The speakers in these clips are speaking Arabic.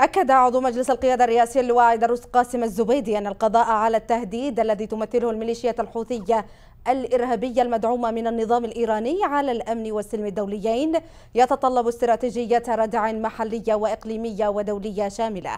أكد عضو مجلس القيادة الرئاسي اللواء درس قاسم الزبيدي أن القضاء على التهديد الذي تمثله الميليشيات الحوثية الإرهابية المدعومة من النظام الإيراني على الأمن والسلم الدوليين يتطلب استراتيجية ردع محلية وإقليمية ودولية شاملة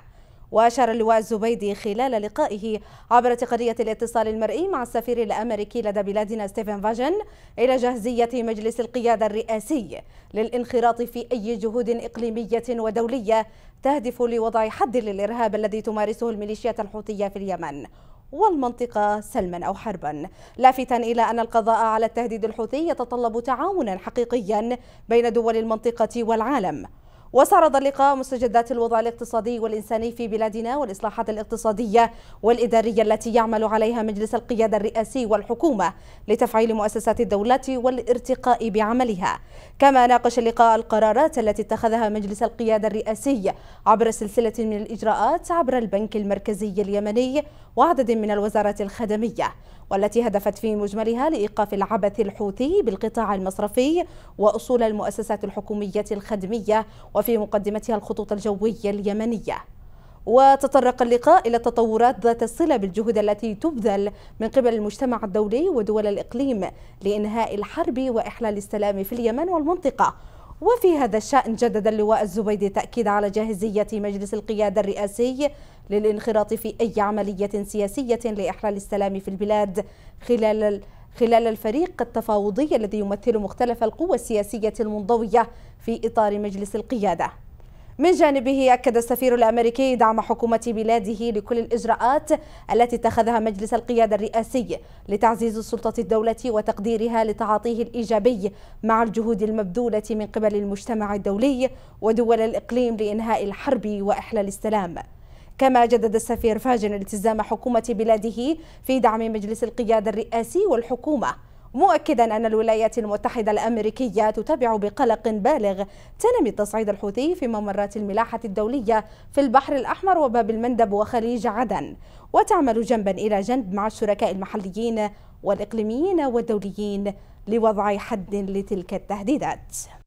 وأشار اللواء الزبيدي خلال لقائه عبر تقنية الاتصال المرئي مع السفير الأمريكي لدى بلادنا ستيفن فاجن إلى جاهزية مجلس القيادة الرئاسي للانخراط في أي جهود إقليمية ودولية تهدف لوضع حد للإرهاب الذي تمارسه الميليشيات الحوثية في اليمن والمنطقة سلما أو حربا لافتا إلى أن القضاء على التهديد الحوثي يتطلب تعاونا حقيقيا بين دول المنطقة والعالم واستعرض اللقاء مستجدات الوضع الاقتصادي والإنساني في بلادنا والإصلاحات الاقتصادية والإدارية التي يعمل عليها مجلس القيادة الرئاسي والحكومة لتفعيل مؤسسات الدولة والارتقاء بعملها كما ناقش اللقاء القرارات التي اتخذها مجلس القيادة الرئاسي عبر سلسلة من الإجراءات عبر البنك المركزي اليمني وعدد من الوزارات الخدمية والتي هدفت في مجملها لإيقاف العبث الحوثي بالقطاع المصرفي وأصول المؤسسات الحكومية الخدمية وفي مقدمتها الخطوط الجوية اليمنية وتطرق اللقاء إلى التطورات ذات الصلة بالجهود التي تبذل من قبل المجتمع الدولي ودول الإقليم لإنهاء الحرب وإحلال السلام في اليمن والمنطقة وفي هذا الشأن جدد اللواء الزبيدي تأكيد على جاهزية مجلس القيادة الرئاسي للانخراط في أي عملية سياسية لإحلال السلام في البلاد خلال خلال الفريق التفاوضي الذي يمثل مختلف القوى السياسية المنضوية في إطار مجلس القيادة من جانبه أكد السفير الأمريكي دعم حكومة بلاده لكل الإجراءات التي اتخذها مجلس القيادة الرئاسي لتعزيز سلطة الدولة وتقديرها لتعاطيه الإيجابي مع الجهود المبذولة من قبل المجتمع الدولي ودول الإقليم لإنهاء الحرب وإحلال السلام كما جدد السفير فاجن التزام حكومة بلاده في دعم مجلس القيادة الرئاسي والحكومة مؤكدا أن الولايات المتحدة الأمريكية تتابع بقلق بالغ تنمي التصعيد الحوثي في ممرات الملاحة الدولية في البحر الأحمر وباب المندب وخليج عدن وتعمل جنبا إلى جنب مع الشركاء المحليين والإقليميين والدوليين لوضع حد لتلك التهديدات